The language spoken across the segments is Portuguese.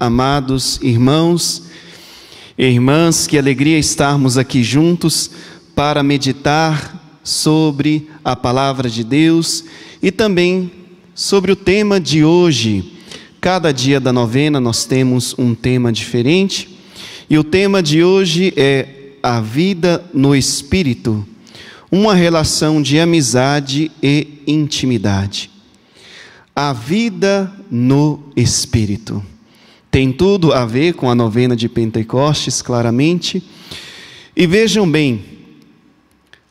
Amados irmãos e irmãs, que alegria estarmos aqui juntos para meditar sobre a palavra de Deus e também sobre o tema de hoje. Cada dia da novena nós temos um tema diferente e o tema de hoje é a vida no espírito, uma relação de amizade e intimidade. A vida no espírito. Tem tudo a ver com a novena de Pentecostes, claramente. E vejam bem,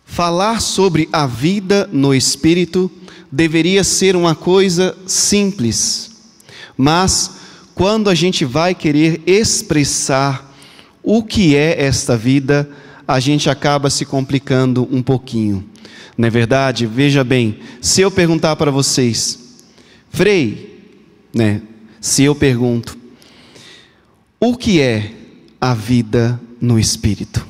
falar sobre a vida no Espírito deveria ser uma coisa simples, mas quando a gente vai querer expressar o que é esta vida, a gente acaba se complicando um pouquinho. Não é verdade? Veja bem, se eu perguntar para vocês, Frei, né? Se eu pergunto, o que é a vida no espírito?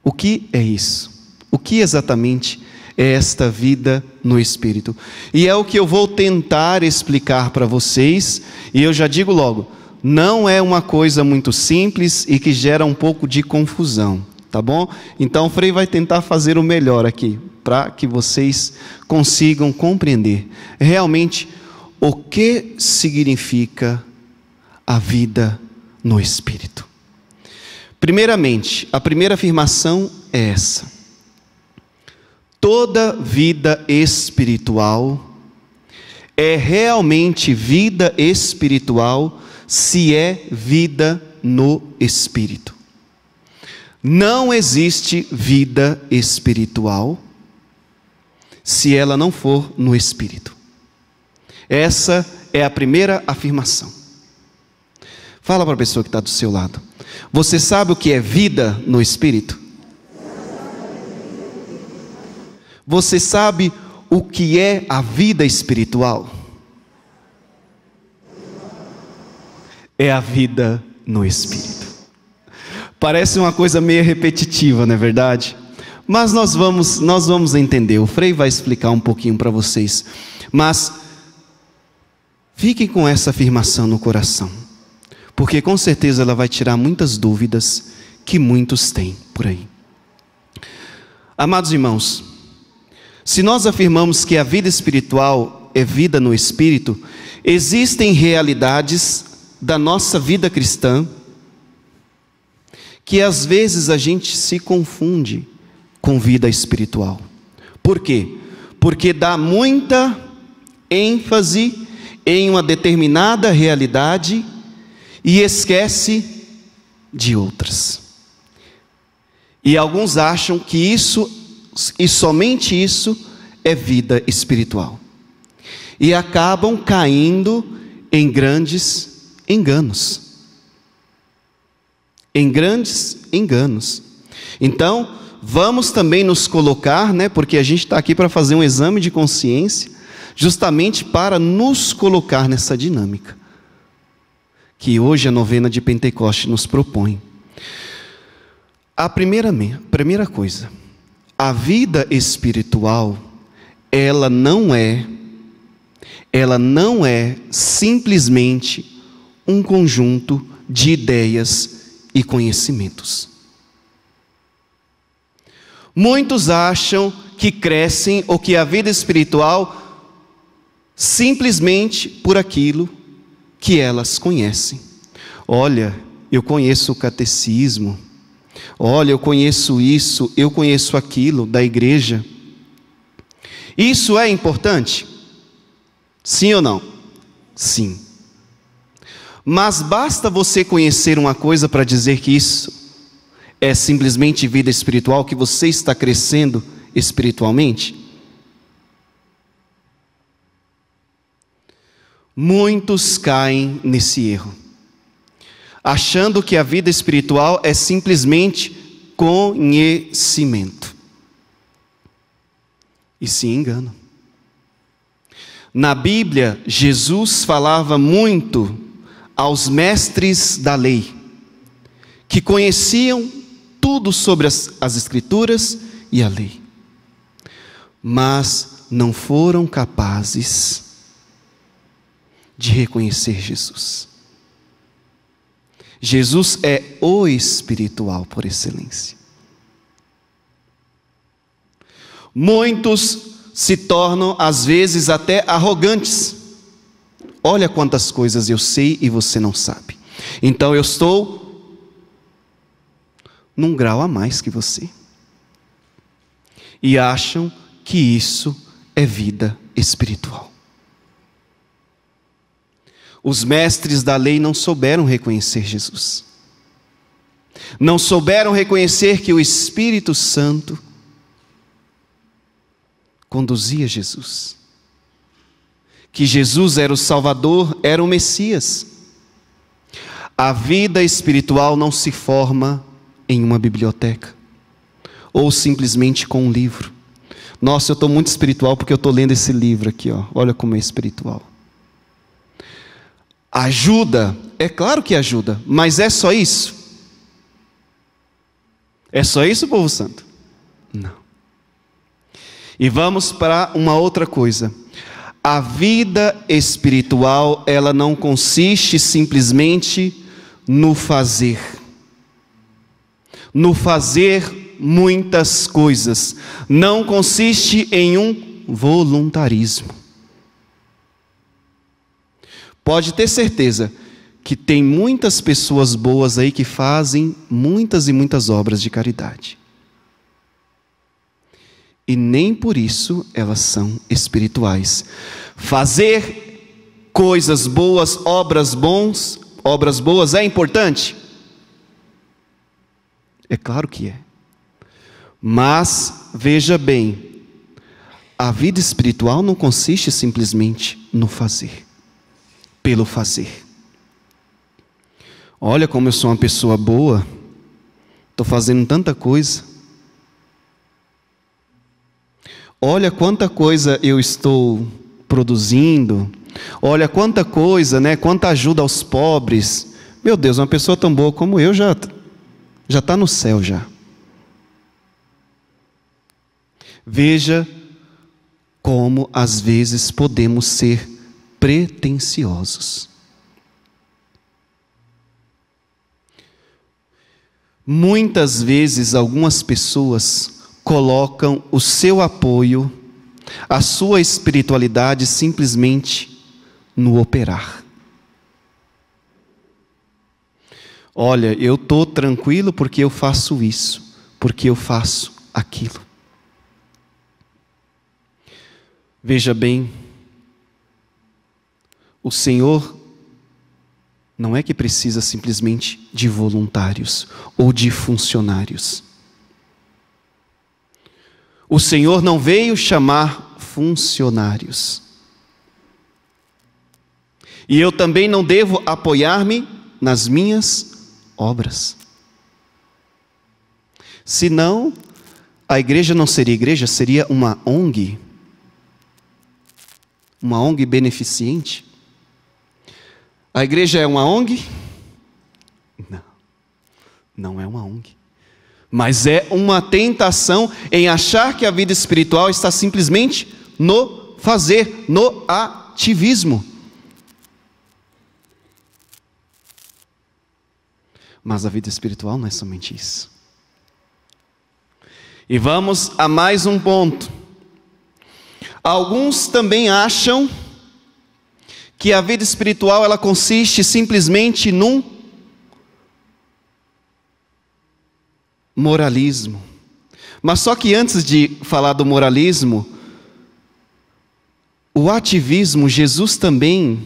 O que é isso? O que exatamente é esta vida no espírito? E é o que eu vou tentar explicar para vocês, e eu já digo logo, não é uma coisa muito simples e que gera um pouco de confusão, tá bom? Então o Frei vai tentar fazer o melhor aqui, para que vocês consigam compreender realmente o que significa a vida no Espírito. Primeiramente, a primeira afirmação é essa: toda vida espiritual é realmente vida espiritual se é vida no Espírito. Não existe vida espiritual se ela não for no Espírito. Essa é a primeira afirmação. Fala para a pessoa que está do seu lado. Você sabe o que é vida no espírito? Você sabe o que é a vida espiritual? É a vida no espírito. Parece uma coisa meio repetitiva, não é verdade? Mas nós vamos, nós vamos entender. O Frei vai explicar um pouquinho para vocês. Mas fiquem com essa afirmação no coração porque com certeza ela vai tirar muitas dúvidas que muitos têm por aí. Amados irmãos, se nós afirmamos que a vida espiritual é vida no espírito, existem realidades da nossa vida cristã que às vezes a gente se confunde com vida espiritual. Por quê? Porque dá muita ênfase em uma determinada realidade e esquece de outras. E alguns acham que isso e somente isso é vida espiritual. E acabam caindo em grandes enganos. Em grandes enganos. Então, vamos também nos colocar, né, porque a gente está aqui para fazer um exame de consciência, justamente para nos colocar nessa dinâmica que hoje a novena de Pentecoste nos propõe. A primeira, primeira coisa, a vida espiritual, ela não é, ela não é simplesmente um conjunto de ideias e conhecimentos. Muitos acham que crescem ou que a vida espiritual simplesmente por aquilo que elas conhecem. Olha, eu conheço o catecismo. Olha, eu conheço isso, eu conheço aquilo da igreja. Isso é importante? Sim ou não? Sim. Mas basta você conhecer uma coisa para dizer que isso é simplesmente vida espiritual, que você está crescendo espiritualmente? Muitos caem nesse erro, achando que a vida espiritual é simplesmente conhecimento. E se enganam. Na Bíblia, Jesus falava muito aos mestres da lei, que conheciam tudo sobre as, as Escrituras e a lei, mas não foram capazes de reconhecer Jesus. Jesus é o espiritual por excelência. Muitos se tornam, às vezes, até arrogantes. Olha quantas coisas eu sei e você não sabe. Então eu estou num grau a mais que você. E acham que isso é vida espiritual. Os mestres da lei não souberam reconhecer Jesus. Não souberam reconhecer que o Espírito Santo conduzia Jesus. Que Jesus era o Salvador, era o Messias. A vida espiritual não se forma em uma biblioteca ou simplesmente com um livro. Nossa, eu estou muito espiritual porque eu estou lendo esse livro aqui, ó. olha como é espiritual. Ajuda, é claro que ajuda, mas é só isso? É só isso, povo santo? Não. E vamos para uma outra coisa. A vida espiritual, ela não consiste simplesmente no fazer. No fazer muitas coisas. Não consiste em um voluntarismo. Pode ter certeza que tem muitas pessoas boas aí que fazem muitas e muitas obras de caridade. E nem por isso elas são espirituais. Fazer coisas boas, obras bons, obras boas é importante? É claro que é. Mas veja bem, a vida espiritual não consiste simplesmente no fazer pelo fazer. Olha como eu sou uma pessoa boa, estou fazendo tanta coisa. Olha quanta coisa eu estou produzindo. Olha quanta coisa, né? Quanta ajuda aos pobres. Meu Deus, uma pessoa tão boa como eu já já está no céu já. Veja como às vezes podemos ser pretensiosos. Muitas vezes algumas pessoas colocam o seu apoio, a sua espiritualidade simplesmente no operar. Olha, eu tô tranquilo porque eu faço isso, porque eu faço aquilo. Veja bem, o Senhor não é que precisa simplesmente de voluntários ou de funcionários. O Senhor não veio chamar funcionários. E eu também não devo apoiar-me nas minhas obras. Senão, a igreja não seria igreja, seria uma ONG. Uma ONG beneficente. A igreja é uma ONG? Não, não é uma ONG. Mas é uma tentação em achar que a vida espiritual está simplesmente no fazer, no ativismo. Mas a vida espiritual não é somente isso. E vamos a mais um ponto. Alguns também acham que a vida espiritual ela consiste simplesmente num moralismo. Mas só que antes de falar do moralismo, o ativismo, Jesus também,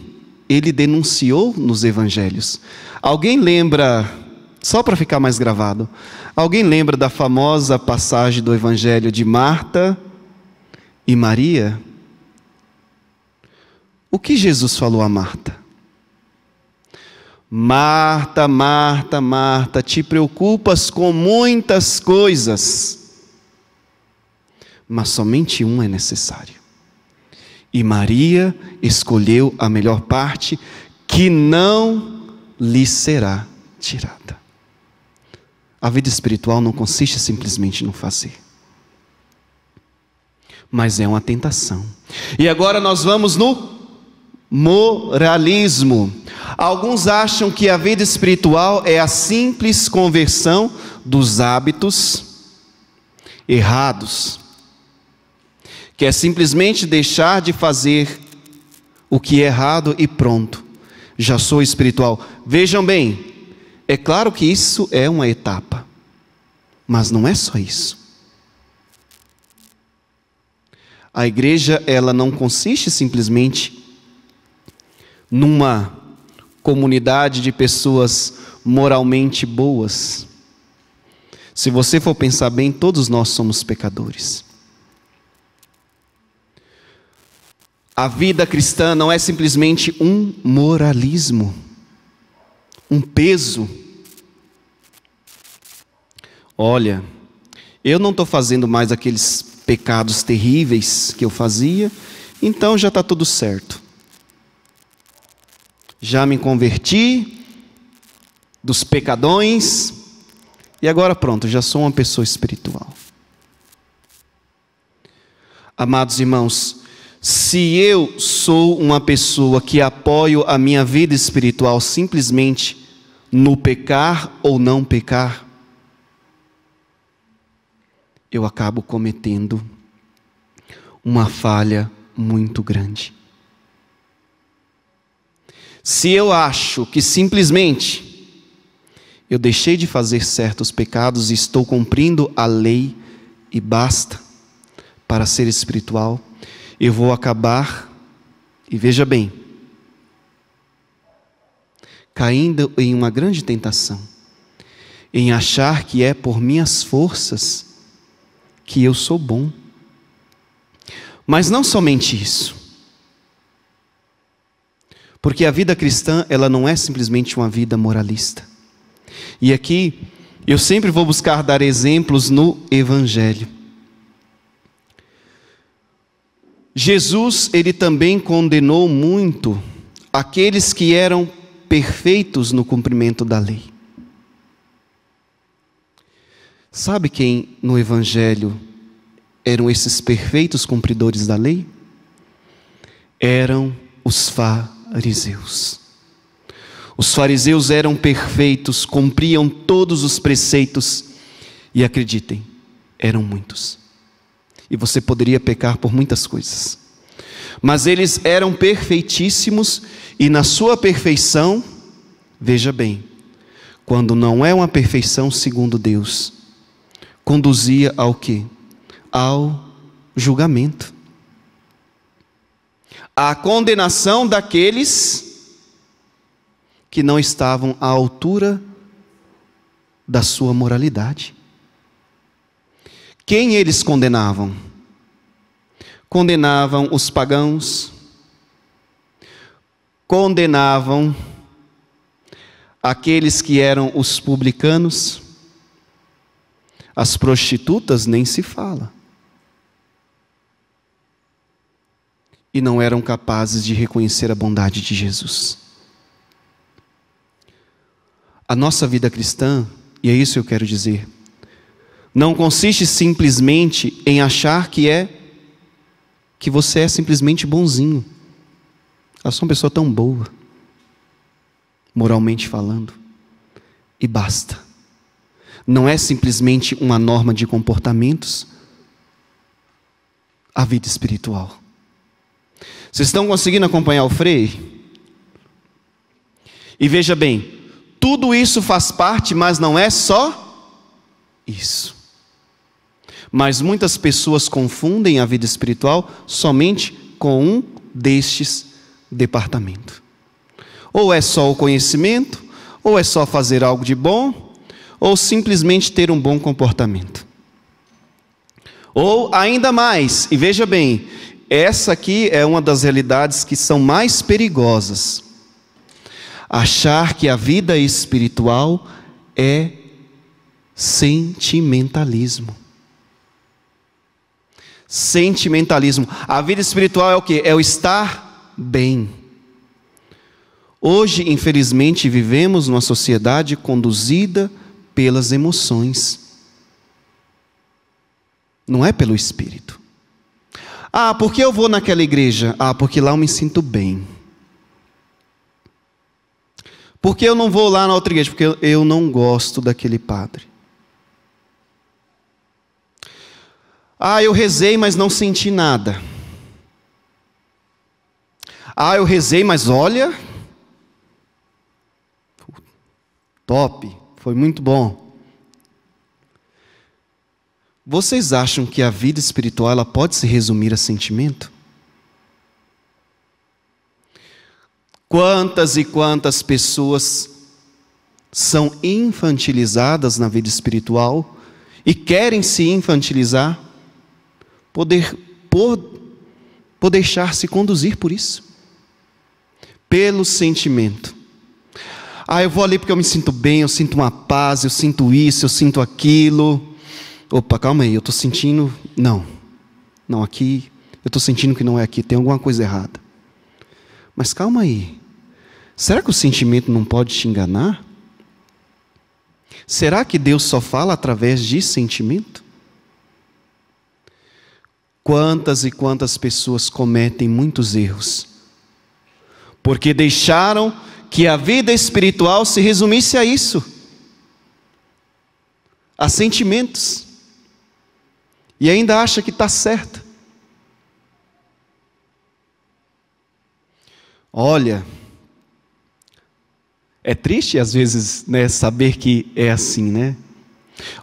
ele denunciou nos evangelhos. Alguém lembra, só para ficar mais gravado, alguém lembra da famosa passagem do evangelho de Marta e Maria? O que Jesus falou a Marta? Marta, Marta, Marta, te preocupas com muitas coisas, mas somente uma é necessária. E Maria escolheu a melhor parte, que não lhe será tirada. A vida espiritual não consiste simplesmente no fazer, mas é uma tentação. E agora nós vamos no moralismo. Alguns acham que a vida espiritual é a simples conversão dos hábitos errados, que é simplesmente deixar de fazer o que é errado e pronto, já sou espiritual. Vejam bem, é claro que isso é uma etapa, mas não é só isso. A igreja, ela não consiste simplesmente numa comunidade de pessoas moralmente boas. Se você for pensar bem, todos nós somos pecadores. A vida cristã não é simplesmente um moralismo, um peso. Olha, eu não estou fazendo mais aqueles pecados terríveis que eu fazia, então já está tudo certo já me converti dos pecadões e agora pronto, já sou uma pessoa espiritual. Amados irmãos, se eu sou uma pessoa que apoio a minha vida espiritual simplesmente no pecar ou não pecar, eu acabo cometendo uma falha muito grande. Se eu acho que simplesmente eu deixei de fazer certos pecados e estou cumprindo a lei e basta para ser espiritual, eu vou acabar, e veja bem, caindo em uma grande tentação, em achar que é por minhas forças que eu sou bom. Mas não somente isso. Porque a vida cristã, ela não é simplesmente uma vida moralista. E aqui, eu sempre vou buscar dar exemplos no Evangelho. Jesus, ele também condenou muito aqueles que eram perfeitos no cumprimento da lei. Sabe quem no Evangelho eram esses perfeitos cumpridores da lei? Eram os fariseus fariseus. Os fariseus eram perfeitos, cumpriam todos os preceitos e acreditem, eram muitos. E você poderia pecar por muitas coisas. Mas eles eram perfeitíssimos e na sua perfeição, veja bem, quando não é uma perfeição segundo Deus, conduzia ao que? Ao julgamento a condenação daqueles que não estavam à altura da sua moralidade. Quem eles condenavam? Condenavam os pagãos, condenavam aqueles que eram os publicanos, as prostitutas nem se fala. e não eram capazes de reconhecer a bondade de Jesus. A nossa vida cristã, e é isso que eu quero dizer, não consiste simplesmente em achar que é que você é simplesmente bonzinho. Eu sou uma pessoa tão boa, moralmente falando, e basta. Não é simplesmente uma norma de comportamentos. A vida espiritual vocês estão conseguindo acompanhar o Frei? E veja bem, tudo isso faz parte, mas não é só isso. Mas muitas pessoas confundem a vida espiritual somente com um destes departamentos. Ou é só o conhecimento, ou é só fazer algo de bom, ou simplesmente ter um bom comportamento. Ou ainda mais, e veja bem, essa aqui é uma das realidades que são mais perigosas. Achar que a vida espiritual é sentimentalismo. Sentimentalismo. A vida espiritual é o que? É o estar bem. Hoje, infelizmente, vivemos numa sociedade conduzida pelas emoções. Não é pelo espírito. Ah, porque eu vou naquela igreja? Ah, porque lá eu me sinto bem. Porque eu não vou lá na outra igreja? Porque eu não gosto daquele padre. Ah, eu rezei, mas não senti nada. Ah, eu rezei, mas olha. Top, foi muito bom. Vocês acham que a vida espiritual ela pode se resumir a sentimento? Quantas e quantas pessoas são infantilizadas na vida espiritual e querem se infantilizar poder por, por deixar-se conduzir por isso, pelo sentimento. Ah, eu vou ali porque eu me sinto bem, eu sinto uma paz, eu sinto isso, eu sinto aquilo opa, calma aí, eu estou sentindo, não, não aqui, eu estou sentindo que não é aqui, tem alguma coisa errada. Mas calma aí, será que o sentimento não pode te enganar? Será que Deus só fala através de sentimento? Quantas e quantas pessoas cometem muitos erros, porque deixaram que a vida espiritual se resumisse a isso, a sentimentos e ainda acha que está certa. Olha, é triste às vezes né, saber que é assim, né?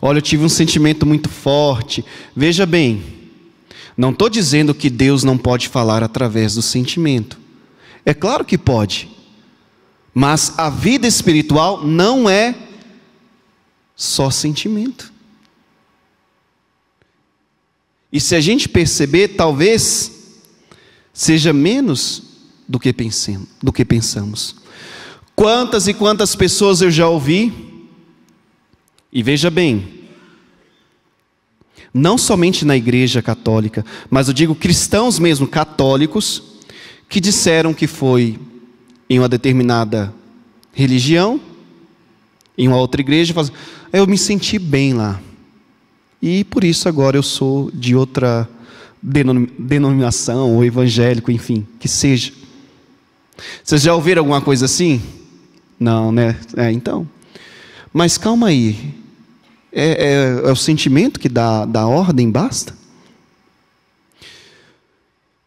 Olha, eu tive um sentimento muito forte. Veja bem, não estou dizendo que Deus não pode falar através do sentimento. É claro que pode. Mas a vida espiritual não é só sentimento. E se a gente perceber, talvez seja menos do que, pensemos, do que pensamos. Quantas e quantas pessoas eu já ouvi, e veja bem, não somente na igreja católica, mas eu digo cristãos mesmo, católicos, que disseram que foi em uma determinada religião, em uma outra igreja, assim, eu me senti bem lá. E por isso agora eu sou de outra denominação, ou evangélico, enfim, que seja. Vocês já ouviram alguma coisa assim? Não, né? É, então. Mas calma aí. É, é, é o sentimento que dá, dá ordem, basta?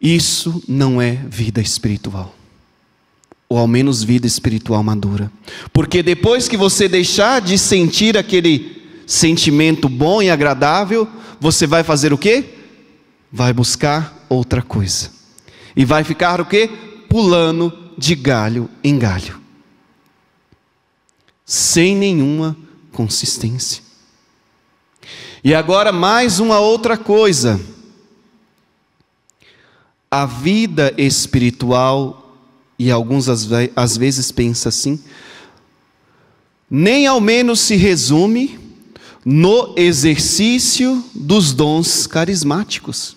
Isso não é vida espiritual ou ao menos vida espiritual madura. Porque depois que você deixar de sentir aquele sentimento bom e agradável, você vai fazer o quê? Vai buscar outra coisa. E vai ficar o quê? Pulando de galho em galho. Sem nenhuma consistência. E agora mais uma outra coisa. A vida espiritual, e alguns às vezes pensa assim, nem ao menos se resume no exercício dos dons carismáticos.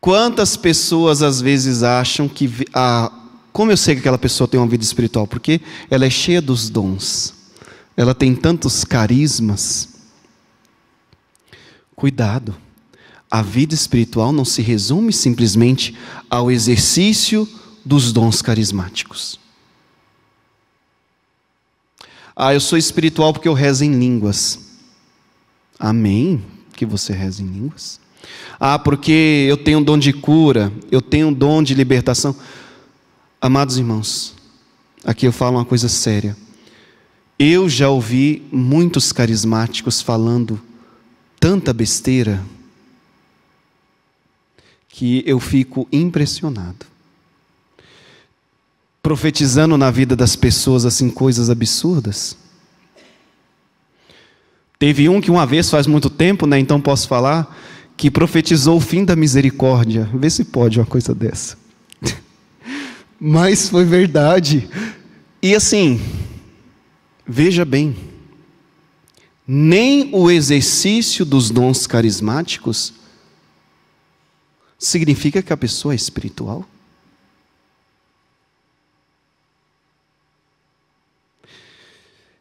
Quantas pessoas às vezes acham que. Ah, como eu sei que aquela pessoa tem uma vida espiritual? Porque ela é cheia dos dons, ela tem tantos carismas. Cuidado, a vida espiritual não se resume simplesmente ao exercício dos dons carismáticos. Ah, eu sou espiritual porque eu rezo em línguas. Amém? Que você reza em línguas. Ah, porque eu tenho um dom de cura, eu tenho um dom de libertação. Amados irmãos, aqui eu falo uma coisa séria. Eu já ouvi muitos carismáticos falando tanta besteira que eu fico impressionado profetizando na vida das pessoas assim coisas absurdas? Teve um que uma vez faz muito tempo, né, então posso falar, que profetizou o fim da misericórdia. Vê se pode uma coisa dessa. Mas foi verdade. E assim, veja bem, nem o exercício dos dons carismáticos significa que a pessoa é espiritual.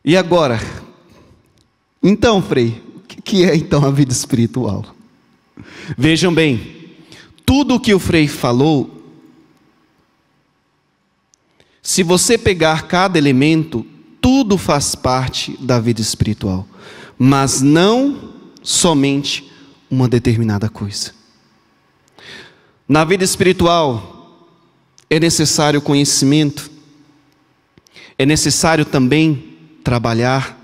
E agora? Então, Frei, o que é então a vida espiritual? Vejam bem, tudo o que o Frei falou, se você pegar cada elemento, tudo faz parte da vida espiritual, mas não somente uma determinada coisa. Na vida espiritual, é necessário conhecimento, é necessário também trabalhar,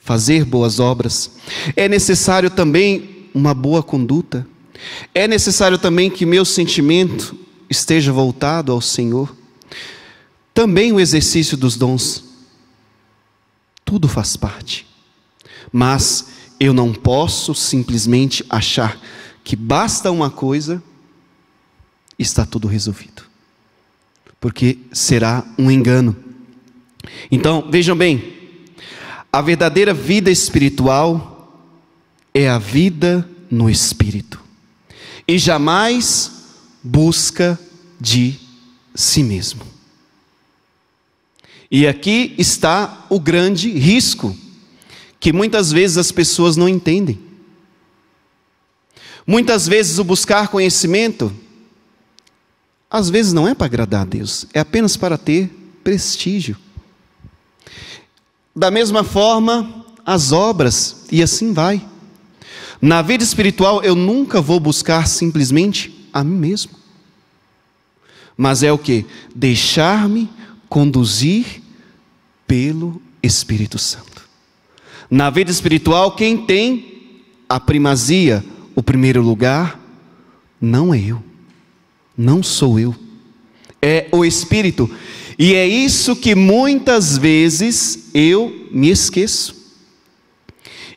fazer boas obras. É necessário também uma boa conduta. É necessário também que meu sentimento esteja voltado ao Senhor. Também o exercício dos dons. Tudo faz parte. Mas eu não posso simplesmente achar que basta uma coisa e está tudo resolvido. Porque será um engano. Então, vejam bem, a verdadeira vida espiritual é a vida no espírito e jamais busca de si mesmo. E aqui está o grande risco que muitas vezes as pessoas não entendem. Muitas vezes o buscar conhecimento às vezes não é para agradar a Deus, é apenas para ter prestígio da mesma forma as obras, e assim vai. Na vida espiritual eu nunca vou buscar simplesmente a mim mesmo. Mas é o que? Deixar-me conduzir pelo Espírito Santo. Na vida espiritual, quem tem a primazia, o primeiro lugar, não é eu, não sou eu, é o Espírito. E é isso que muitas vezes eu me esqueço.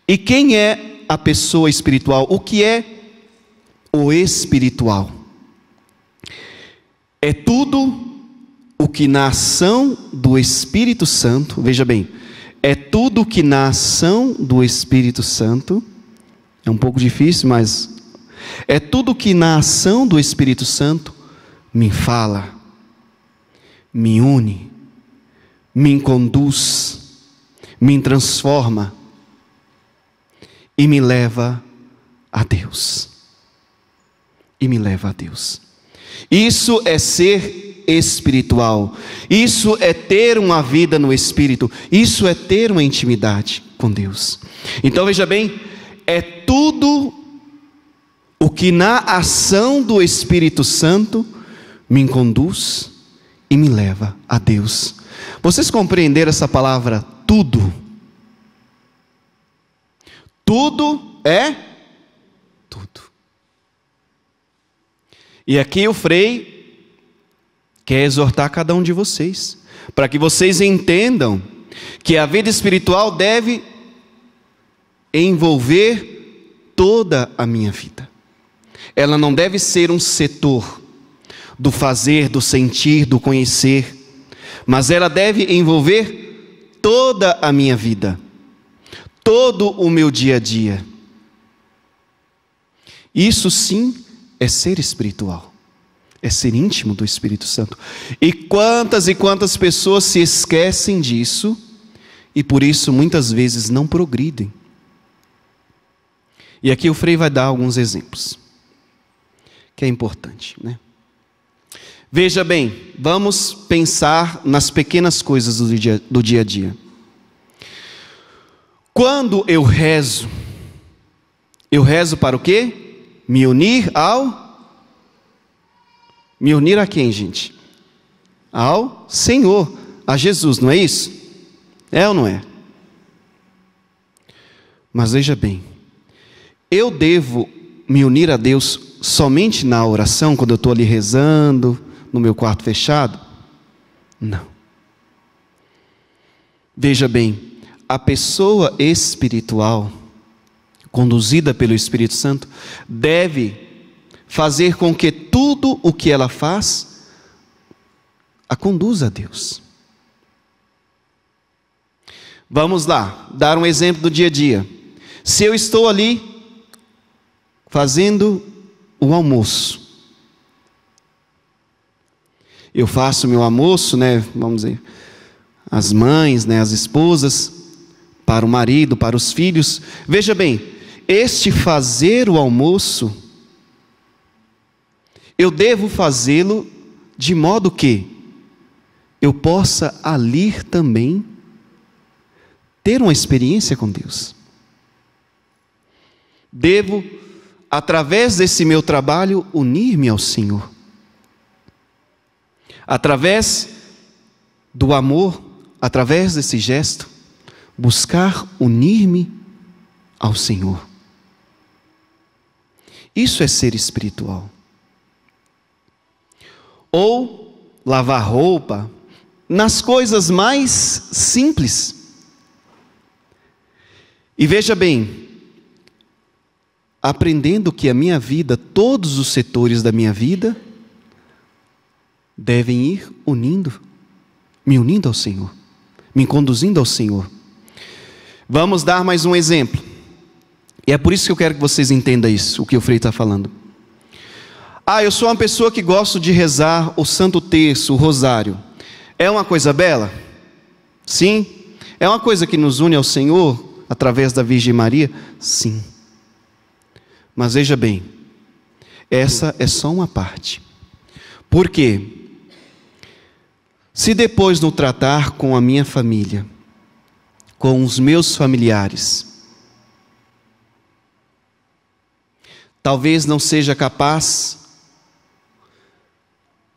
E quem é a pessoa espiritual? O que é o espiritual? É tudo o que na ação do Espírito Santo, veja bem, é tudo o que na ação do Espírito Santo, é um pouco difícil, mas é tudo o que na ação do Espírito Santo me fala me une, me conduz, me transforma e me leva a Deus. E me leva a Deus. Isso é ser espiritual. Isso é ter uma vida no espírito. Isso é ter uma intimidade com Deus. Então veja bem, é tudo o que na ação do Espírito Santo me conduz, e me leva a Deus. Vocês compreenderam essa palavra tudo? Tudo é tudo. E aqui o Frei quer exortar cada um de vocês, para que vocês entendam que a vida espiritual deve envolver toda a minha vida. Ela não deve ser um setor do fazer, do sentir, do conhecer, mas ela deve envolver toda a minha vida, todo o meu dia a dia. Isso sim é ser espiritual, é ser íntimo do Espírito Santo. E quantas e quantas pessoas se esquecem disso e por isso muitas vezes não progridem. E aqui o Frei vai dar alguns exemplos, que é importante, né? Veja bem, vamos pensar nas pequenas coisas do dia, do dia a dia. Quando eu rezo, eu rezo para o quê? Me unir ao. Me unir a quem, gente? Ao Senhor, a Jesus, não é isso? É ou não é? Mas veja bem, eu devo me unir a Deus somente na oração, quando eu estou ali rezando, no meu quarto fechado? Não. Veja bem, a pessoa espiritual, conduzida pelo Espírito Santo, deve fazer com que tudo o que ela faz a conduza a Deus. Vamos lá, dar um exemplo do dia a dia. Se eu estou ali fazendo o almoço, eu faço meu almoço, né, vamos dizer, as mães, né, as esposas, para o marido, para os filhos. Veja bem, este fazer o almoço, eu devo fazê-lo de modo que eu possa ali também ter uma experiência com Deus. Devo, através desse meu trabalho, unir-me ao Senhor através do amor, através desse gesto, buscar unir-me ao Senhor. Isso é ser espiritual. Ou lavar roupa nas coisas mais simples. E veja bem, aprendendo que a minha vida, todos os setores da minha vida, devem ir unindo, me unindo ao Senhor, me conduzindo ao Senhor. Vamos dar mais um exemplo. E é por isso que eu quero que vocês entendam isso, o que o Frei está falando. Ah, eu sou uma pessoa que gosto de rezar o Santo Terço, o Rosário. É uma coisa bela? Sim. É uma coisa que nos une ao Senhor através da Virgem Maria? Sim. Mas veja bem, essa é só uma parte. Por quê? Se depois no tratar com a minha família, com os meus familiares, talvez não seja capaz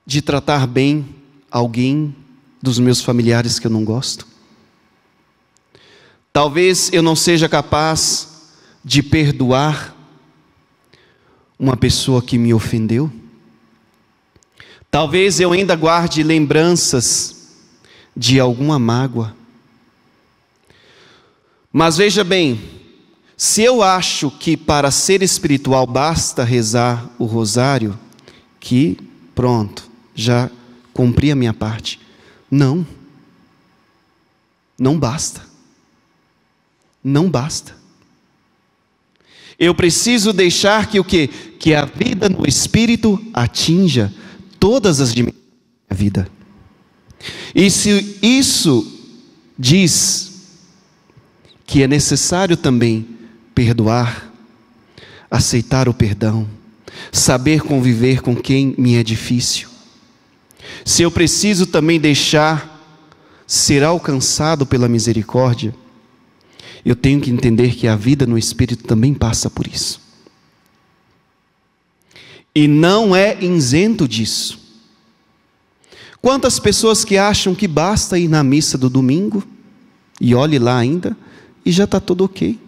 de tratar bem alguém dos meus familiares que eu não gosto. Talvez eu não seja capaz de perdoar uma pessoa que me ofendeu. Talvez eu ainda guarde lembranças de alguma mágoa. Mas veja bem, se eu acho que para ser espiritual basta rezar o rosário, que pronto, já cumpri a minha parte. Não. Não basta. Não basta. Eu preciso deixar que o que que a vida no espírito atinja todas as dimensões da vida. E se isso diz que é necessário também perdoar, aceitar o perdão, saber conviver com quem me é difícil. Se eu preciso também deixar ser alcançado pela misericórdia, eu tenho que entender que a vida no Espírito também passa por isso. E não é isento disso. Quantas pessoas que acham que basta ir na missa do domingo, e olhe lá ainda, e já está tudo ok.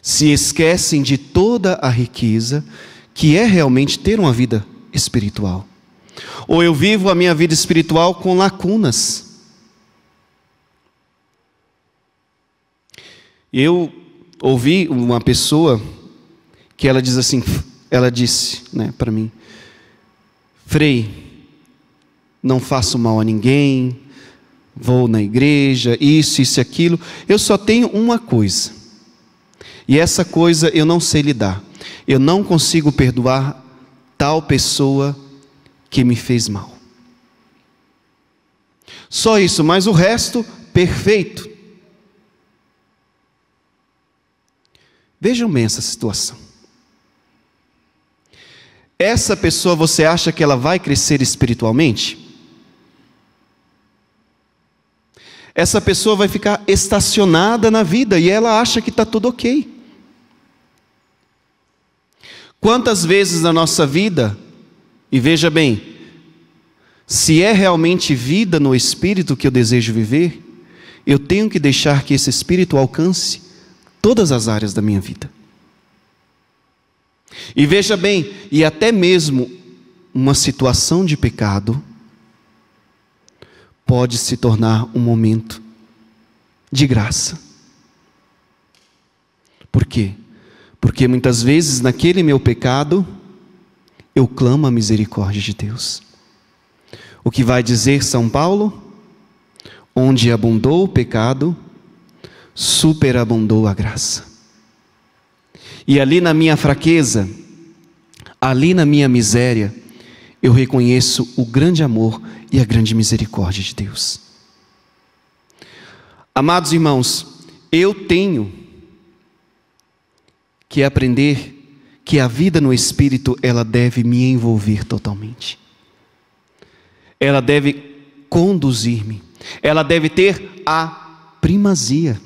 Se esquecem de toda a riqueza que é realmente ter uma vida espiritual. Ou eu vivo a minha vida espiritual com lacunas. Eu ouvi uma pessoa que ela diz assim, ela disse, né, para mim, Frei, não faço mal a ninguém, vou na igreja, isso, isso, aquilo. Eu só tenho uma coisa. E essa coisa eu não sei lidar. Eu não consigo perdoar tal pessoa que me fez mal. Só isso, mas o resto, perfeito. Vejam bem essa situação essa pessoa você acha que ela vai crescer espiritualmente? Essa pessoa vai ficar estacionada na vida e ela acha que está tudo ok. Quantas vezes na nossa vida, e veja bem, se é realmente vida no espírito que eu desejo viver, eu tenho que deixar que esse espírito alcance todas as áreas da minha vida. E veja bem, e até mesmo uma situação de pecado pode se tornar um momento de graça. Por quê? Porque muitas vezes naquele meu pecado eu clamo a misericórdia de Deus. O que vai dizer São Paulo? Onde abundou o pecado, superabundou a graça. E ali na minha fraqueza, ali na minha miséria, eu reconheço o grande amor e a grande misericórdia de Deus. Amados irmãos, eu tenho que aprender que a vida no espírito ela deve me envolver totalmente. Ela deve conduzir-me. Ela deve ter a primazia.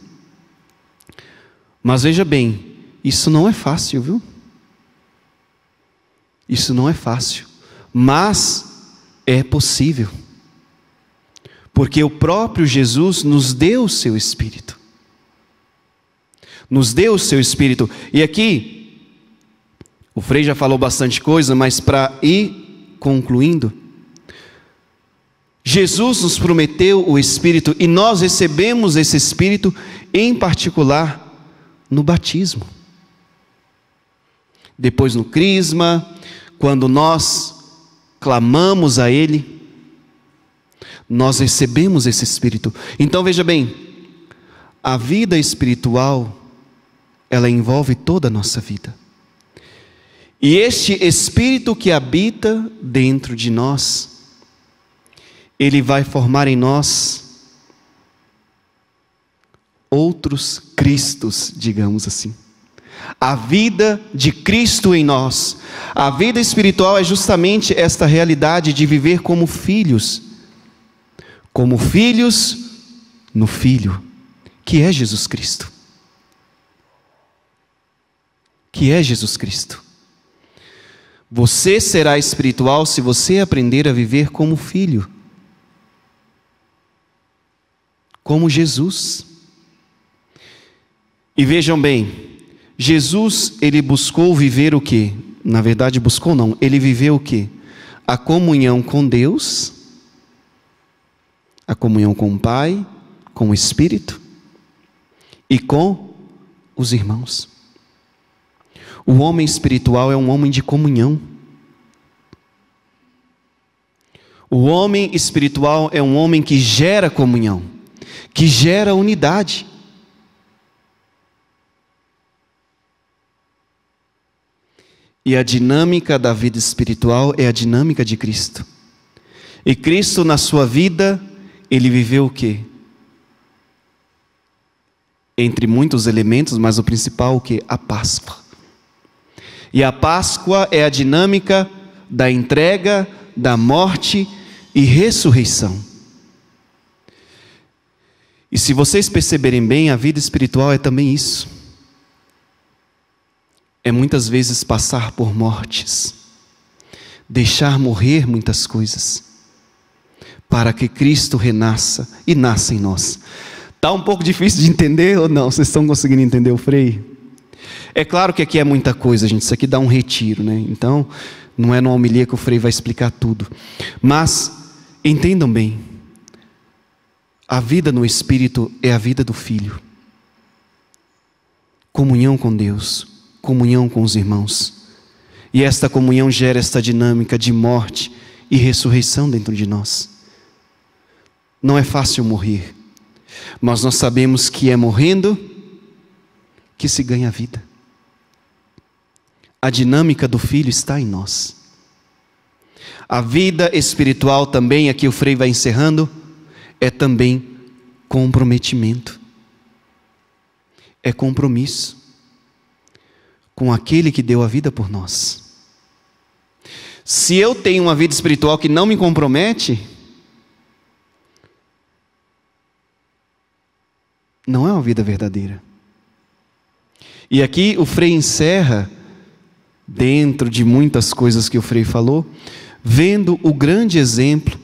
Mas veja bem, isso não é fácil, viu? Isso não é fácil, mas é possível. Porque o próprio Jesus nos deu o seu espírito. Nos deu o seu espírito. E aqui o Frei já falou bastante coisa, mas para ir concluindo, Jesus nos prometeu o Espírito e nós recebemos esse Espírito, em particular, no batismo depois no Crisma, quando nós clamamos a Ele, nós recebemos esse Espírito. Então veja bem, a vida espiritual, ela envolve toda a nossa vida. E este Espírito que habita dentro de nós, ele vai formar em nós outros Cristos, digamos assim. A vida de Cristo em nós. A vida espiritual é justamente esta realidade de viver como filhos. Como filhos no Filho, que é Jesus Cristo. Que é Jesus Cristo. Você será espiritual se você aprender a viver como filho, como Jesus. E vejam bem, Jesus, ele buscou viver o que? Na verdade, buscou não, ele viveu o que? A comunhão com Deus, a comunhão com o Pai, com o Espírito e com os irmãos. O homem espiritual é um homem de comunhão. O homem espiritual é um homem que gera comunhão, que gera unidade. E a dinâmica da vida espiritual é a dinâmica de Cristo. E Cristo, na sua vida, ele viveu o quê? Entre muitos elementos, mas o principal o quê? A Páscoa. E a Páscoa é a dinâmica da entrega, da morte e ressurreição. E se vocês perceberem bem, a vida espiritual é também isso é muitas vezes passar por mortes, deixar morrer muitas coisas, para que Cristo renasça e nasça em nós. Está um pouco difícil de entender ou não? Vocês estão conseguindo entender o freio? É claro que aqui é muita coisa, gente. Isso aqui dá um retiro, né? Então, não é numa homilia que o freio vai explicar tudo. Mas, entendam bem: a vida no Espírito é a vida do Filho, comunhão com Deus, comunhão com os irmãos. E esta comunhão gera esta dinâmica de morte e ressurreição dentro de nós. Não é fácil morrer, mas nós sabemos que é morrendo que se ganha vida. A dinâmica do filho está em nós. A vida espiritual também, aqui o Frei vai encerrando, é também comprometimento. É compromisso com aquele que deu a vida por nós. Se eu tenho uma vida espiritual que não me compromete, não é uma vida verdadeira. E aqui o Frei encerra, dentro de muitas coisas que o Frei falou, vendo o grande exemplo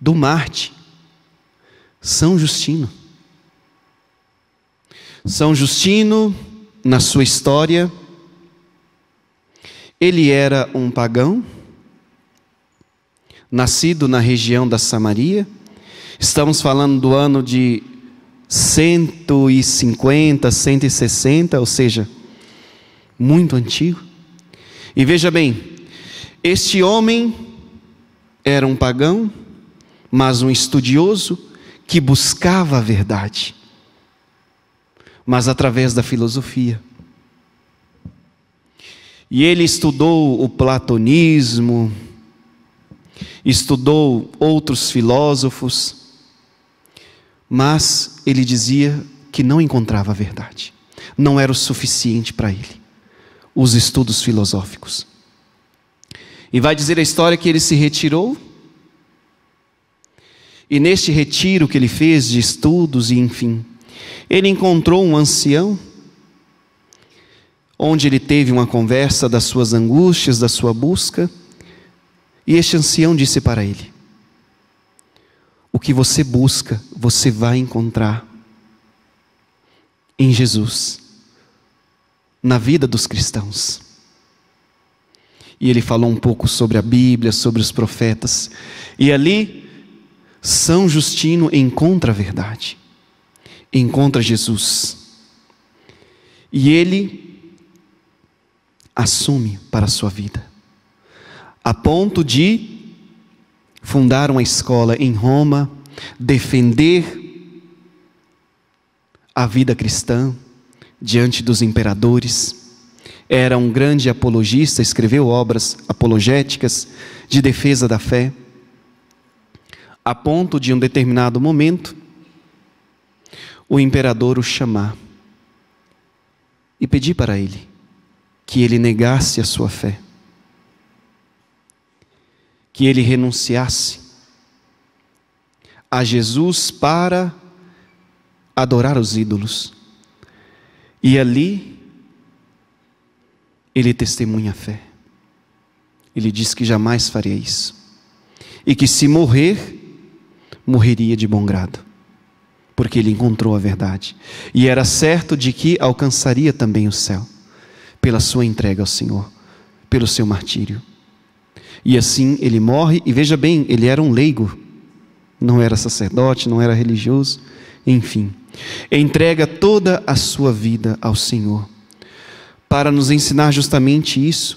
do Marte, São Justino. São Justino na sua história, ele era um pagão, nascido na região da Samaria. Estamos falando do ano de 150, 160, ou seja, muito antigo. E veja bem, este homem era um pagão, mas um estudioso que buscava a verdade mas através da filosofia. E ele estudou o platonismo, estudou outros filósofos, mas ele dizia que não encontrava a verdade, não era o suficiente para ele, os estudos filosóficos. E vai dizer a história que ele se retirou, e neste retiro que ele fez de estudos e enfim, ele encontrou um ancião, onde ele teve uma conversa das suas angústias, da sua busca, e este ancião disse para ele: O que você busca, você vai encontrar em Jesus, na vida dos cristãos. E ele falou um pouco sobre a Bíblia, sobre os profetas, e ali, São Justino encontra a verdade encontra Jesus. E ele assume para a sua vida, a ponto de fundar uma escola em Roma, defender a vida cristã diante dos imperadores. Era um grande apologista, escreveu obras apologéticas de defesa da fé, a ponto de um determinado momento o imperador o chamar e pedir para ele que ele negasse a sua fé, que ele renunciasse a Jesus para adorar os ídolos. E ali ele testemunha a fé. Ele diz que jamais faria isso. E que se morrer, morreria de bom grado porque ele encontrou a verdade e era certo de que alcançaria também o céu pela sua entrega ao Senhor, pelo seu martírio. E assim ele morre, e veja bem, ele era um leigo, não era sacerdote, não era religioso, enfim. Entrega toda a sua vida ao Senhor. Para nos ensinar justamente isso,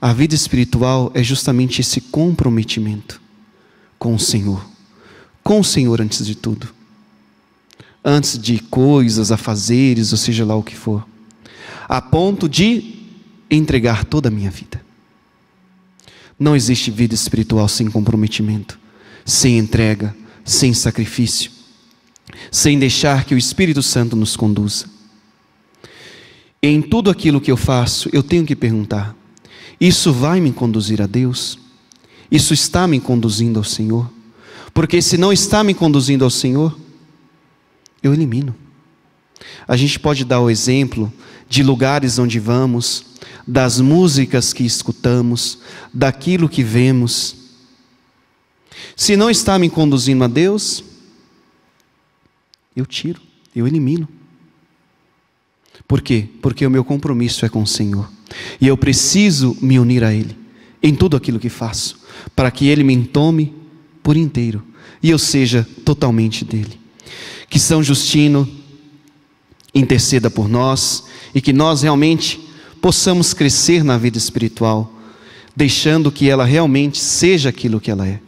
a vida espiritual é justamente esse comprometimento com o Senhor, com o Senhor antes de tudo antes de coisas, afazeres, ou seja lá o que for, a ponto de entregar toda a minha vida. Não existe vida espiritual sem comprometimento, sem entrega, sem sacrifício, sem deixar que o Espírito Santo nos conduza. Em tudo aquilo que eu faço, eu tenho que perguntar: isso vai me conduzir a Deus? Isso está me conduzindo ao Senhor? Porque se não está me conduzindo ao Senhor, eu elimino. A gente pode dar o exemplo de lugares onde vamos, das músicas que escutamos, daquilo que vemos. Se não está me conduzindo a Deus, eu tiro, eu elimino. Por quê? Porque o meu compromisso é com o Senhor. E eu preciso me unir a Ele em tudo aquilo que faço, para que Ele me tome por inteiro e eu seja totalmente dele. Que São Justino interceda por nós e que nós realmente possamos crescer na vida espiritual, deixando que ela realmente seja aquilo que ela é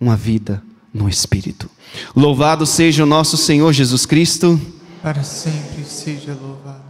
uma vida no Espírito. Louvado seja o nosso Senhor Jesus Cristo. Para sempre seja louvado.